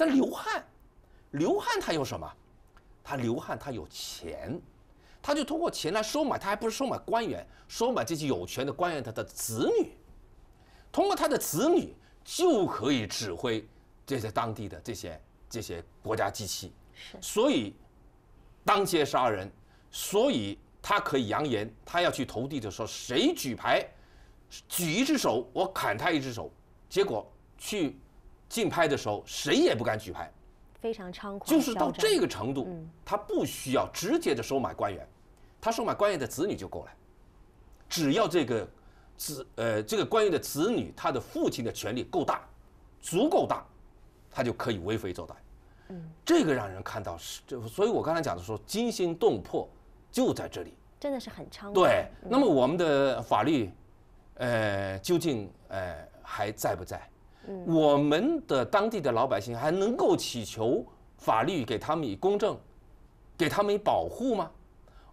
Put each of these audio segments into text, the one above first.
但刘汉，刘汉他有什么？他刘汉他有钱，他就通过钱来收买，他还不是收买官员，收买这些有权的官员他的子女，通过他的子女就可以指挥这些当地的这些这些国家机器。所以当街杀人，所以他可以扬言他要去投递的时候，谁举牌，举一只手我砍他一只手，结果去。竞拍的时候，谁也不敢举牌，非常猖狂，就是到这个程度，他不需要直接的收买官员，他收买官员的子女就够了，只要这个子呃这个官员的子女，他的父亲的权力够大，足够大，他就可以为非作歹，嗯，这个让人看到是这，所以我刚才讲的说惊心动魄就在这里，真的是很猖狂，对，那么我们的法律，呃，究竟呃还在不在？我们的当地的老百姓还能够祈求法律给他们以公正，给他们以保护吗？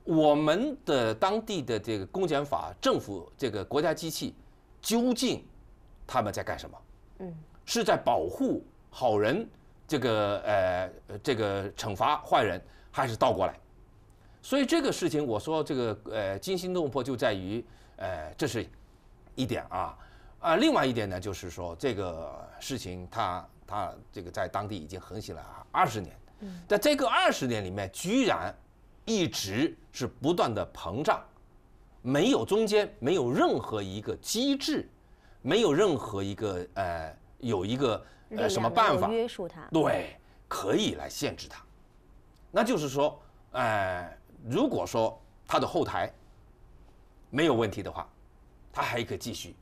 我们的当地的这个公检法政府这个国家机器，究竟他们在干什么？嗯，是在保护好人，这个呃这个惩罚坏人，还是倒过来？所以这个事情我说这个呃惊心动魄就在于呃这是一点啊。啊，另外一点呢，就是说这个事情，他他这个在当地已经横行了二十年，嗯，在这个二十年里面，居然一直是不断的膨胀，没有中间，没有任何一个机制，没有任何一个呃，有一个呃什么办法约束它？对，可以来限制它。那就是说，哎，如果说他的后台没有问题的话，他还可以继续。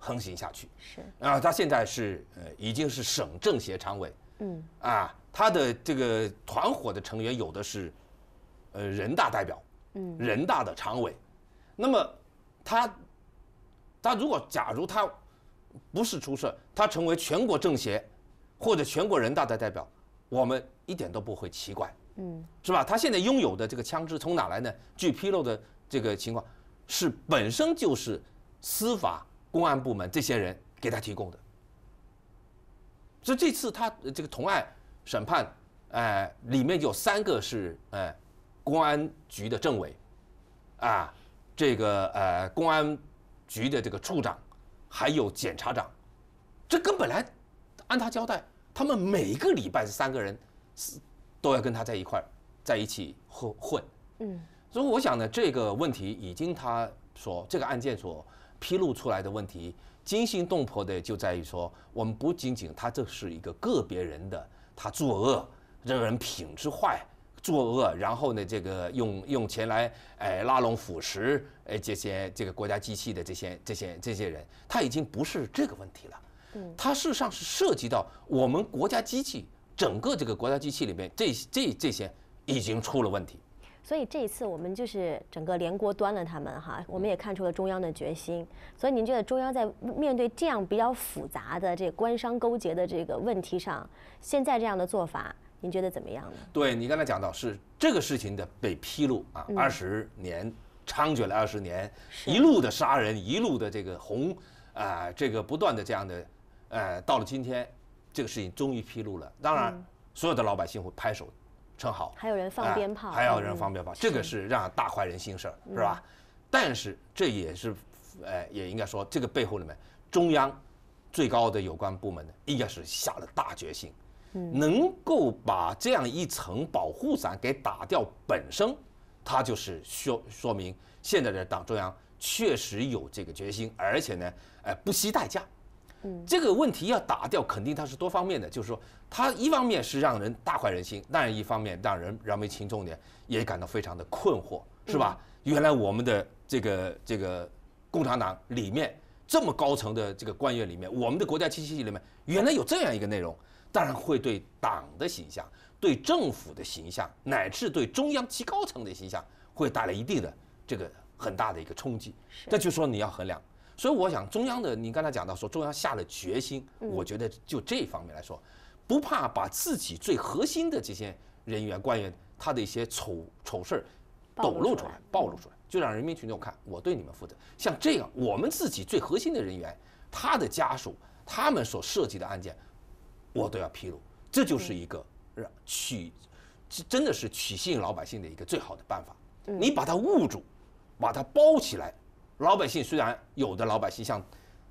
横行下去是啊，他现在是呃，已经是省政协常委，嗯啊，他的这个团伙的成员有的是，呃，人大代表，嗯，人大的常委，那么他他如果假如他不是出事，他成为全国政协或者全国人大的代表，我们一点都不会奇怪，嗯，是吧？他现在拥有的这个枪支从哪来呢？据披露的这个情况是，本身就是司法。公安部门这些人给他提供的，所以这次他这个同案审判，哎，里面有三个是哎公安局的政委，啊，这个呃公安局的这个处长，还有检察长，这根本来按他交代，他们每个礼拜这三个人是都要跟他在一块在一起混混，嗯，所以我想呢这个问题已经他说这个案件所。披露出来的问题惊心动魄的就在于说，我们不仅仅他这是一个个别人的他作恶，这个人品质坏，作恶，然后呢，这个用用钱来哎拉拢腐蚀哎这些这个国家机器的这些这些这些人，他已经不是这个问题了，他事实上是涉及到我们国家机器整个这个国家机器里面这这这些已经出了问题。所以这一次我们就是整个连锅端了他们哈，我们也看出了中央的决心。所以您觉得中央在面对这样比较复杂的这官商勾结的这个问题上，现在这样的做法，您觉得怎么样呢？对你刚才讲到是这个事情的被披露啊，二十年猖獗了二十年，一路的杀人，一路的这个红啊，这个不断的这样的呃，到了今天，这个事情终于披露了。当然，所有的老百姓会拍手。称好，还有人放鞭炮，还有人放鞭炮，这个是让大快人心事儿，是吧？但是这也是，哎，也应该说，这个背后里面，中央最高的有关部门呢，应该是下了大决心，能够把这样一层保护伞给打掉，本身，它就是说说明现在的党中央确实有这个决心，而且呢，哎，不惜代价。这个问题要打掉，肯定它是多方面的。就是说，它一方面是让人大快人心，当然一方面让人人民群众呢也感到非常的困惑，是吧？原来我们的这个这个共产党里面这么高层的这个官员里面，我们的国家机器里面原来有这样一个内容，当然会对党的形象、对政府的形象，乃至对中央极高层的形象，会带来一定的这个很大的一个冲击。那就说你要衡量。所以我想，中央的你刚才讲到说，中央下了决心，我觉得就这方面来说，不怕把自己最核心的这些人员官员他的一些丑丑事儿抖露出来，暴露出来，就让人民群众看，我对你们负责。像这样，我们自己最核心的人员，他的家属，他们所涉及的案件，我都要披露，这就是一个让取，真的是取信老百姓的一个最好的办法。你把它捂住，把它包起来。老百姓虽然有的老百姓像，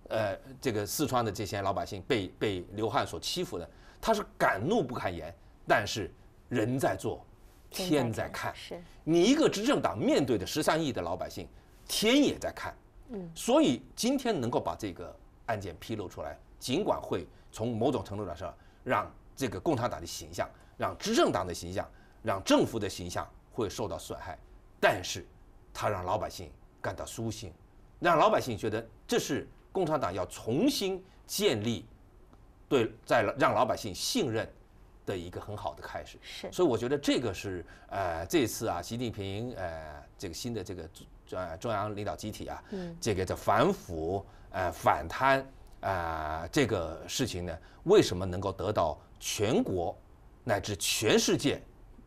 呃，这个四川的这些老百姓被被刘汉所欺负的，他是敢怒不敢言。但是人在做，天在看。是你一个执政党面对的十三亿的老百姓，天也在看。嗯，所以今天能够把这个案件披露出来，尽管会从某种程度上说让这个共产党的形象、让执政党的形象、让政府的形象会受到损害，但是他让老百姓。感到舒心，让老百姓觉得这是共产党要重新建立，对，在让老百姓信任的一个很好的开始。是，所以我觉得这个是呃，这次啊，习近平呃，这个新的这个呃中央领导集体啊，这个叫反腐、呃反贪啊这个事情呢，为什么能够得到全国乃至全世界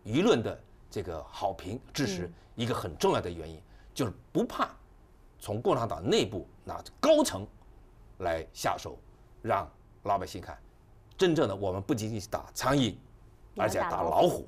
舆论的这个好评支持，一个很重要的原因。就是不怕从共产党内部那高层来下手，让老百姓看，真正的我们不仅仅是打苍蝇，而且打老虎。